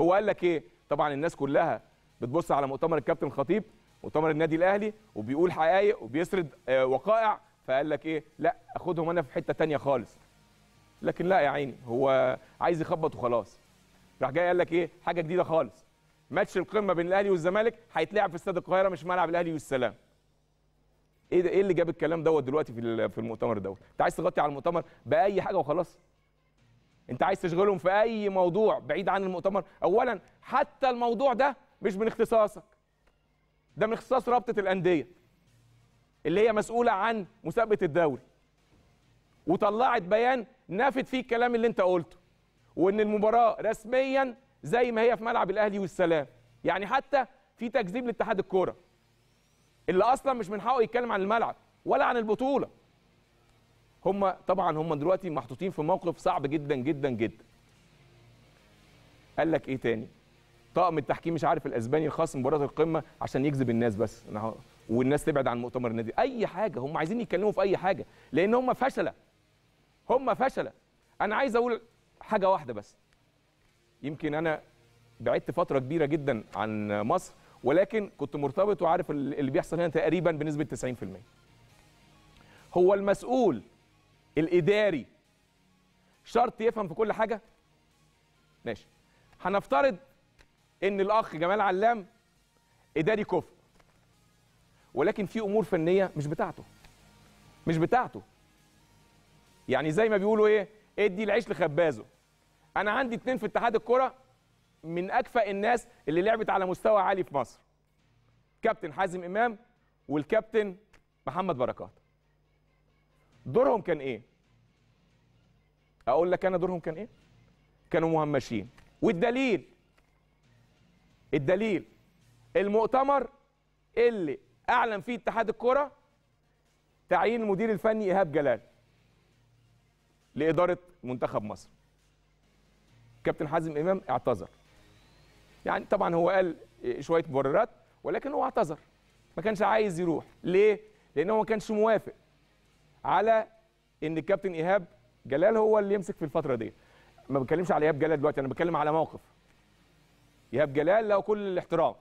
هو قال لك ايه طبعا الناس كلها بتبص على مؤتمر الكابتن خطيب مؤتمر النادي الاهلي وبيقول حقائق وبيسرد آه، وقائع فقال لك ايه لا اخدهم انا في حته تانية خالص لكن لا يا عيني هو عايز يخبط وخلاص راح جاي قال لك ايه حاجه جديده خالص ماتش القمه بين الاهلي والزمالك هيتلعب في استاد القاهره مش ملعب الاهلي والسلام ايه ده ايه اللي جاب الكلام دوت دلوقتي في في المؤتمر دوت انت عايز تغطي على المؤتمر باي حاجه وخلاص انت عايز تشغلهم في اي موضوع بعيد عن المؤتمر اولا حتى الموضوع ده مش من اختصاصك ده من اختصاص رابطه الانديه اللي هي مسؤوله عن مسابقه الدوري وطلعت بيان نفت فيه الكلام اللي انت قلته وان المباراه رسميا زي ما هي في ملعب الاهلي والسلام يعني حتى في تكذيب لاتحاد الكوره اللي اصلا مش من حقه يتكلم عن الملعب ولا عن البطوله هم طبعا هم دلوقتي محطوطين في موقف صعب جدا جدا جدا قال لك ايه تاني طاقم التحكيم مش عارف الاسباني الخاص مباراه القمه عشان يجذب الناس بس والناس تبعد عن مؤتمر النادي اي حاجه هم عايزين يتكلموا في اي حاجه لان هم فشله هم فشله انا عايز اقول حاجه واحده بس يمكن انا بعدت فتره كبيره جدا عن مصر ولكن كنت مرتبط وعارف اللي بيحصل هنا تقريبا بنسبه 90% هو المسؤول الاداري شرط يفهم في كل حاجه ماشي هنفترض ان الاخ جمال علام اداري كفء ولكن في امور فنيه مش بتاعته مش بتاعته يعني زي ما بيقولوا ايه ادي العيش لخبازه انا عندي اتنين في اتحاد الكره من اكفأ الناس اللي لعبت على مستوى عالي في مصر كابتن حازم امام والكابتن محمد بركات دورهم كان ايه اقول لك انا دورهم كان ايه كانوا مهمشين والدليل الدليل المؤتمر اللي اعلن فيه اتحاد الكره تعيين المدير الفني ايهاب جلال لاداره منتخب مصر كابتن حازم امام اعتذر يعني طبعا هو قال شويه مبررات ولكن هو اعتذر ما كانش عايز يروح ليه لان هو ما كانش موافق على ان الكابتن ايهاب جلال هو اللي يمسك في الفتره دي ما بتكلمش على ايهاب جلال دلوقتي انا بتكلم على موقف ايهاب جلال له كل الاحترام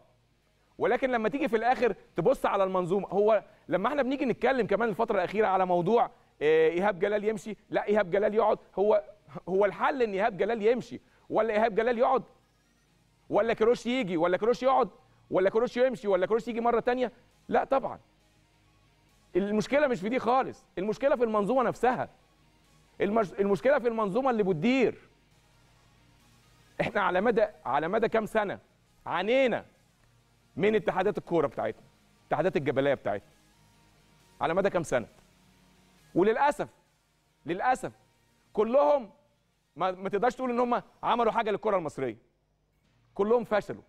ولكن لما تيجي في الاخر تبص على المنظومه هو لما احنا بنيجي نتكلم كمان الفتره الاخيره على موضوع آه، ايهاب جلال يمشي لا ايهاب جلال يقعد هو هو الحل ان ايهاب جلال يمشي ولا ايهاب جلال يقعد ولا كروش يجي ولا كروش يقعد ولا كروش يمشي ولا كروش يجي مره ثانيه لا طبعا المشكله مش في دي خالص المشكله في المنظومه نفسها المش... المشكله في المنظومه اللي بتدير احنا على مدى على مدى كام سنه عانينا من اتحادات الكوره بتاعتنا اتحادات الجبليه بتاعتنا على مدى كام سنه وللاسف للاسف كلهم ما, ما تقدرش تقول ان هم عملوا حاجه للكره المصريه كلهم فشلوا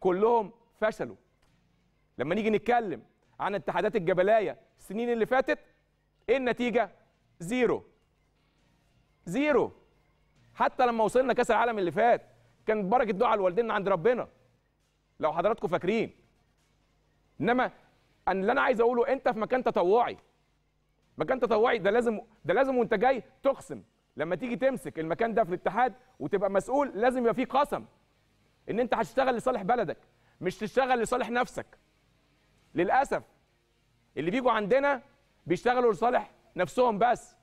كلهم فشلوا لما نيجي نتكلم عن اتحادات الجبلايه السنين اللي فاتت ايه النتيجه زيرو زيرو حتى لما وصلنا كاس العالم اللي فات كان بركه دعاء الوالدين عند ربنا لو حضراتكم فاكرين انما اللي انا عايز اقوله انت في مكان تطوعي مكان تطوعي ده لازم ده لازم وانت جاي تقسم لما تيجي تمسك المكان ده في الاتحاد وتبقى مسؤول لازم يبقى فيه قسم ان انت هتشتغل لصالح بلدك مش تشتغل لصالح نفسك للاسف اللي بيجوا عندنا بيشتغلوا لصالح نفسهم بس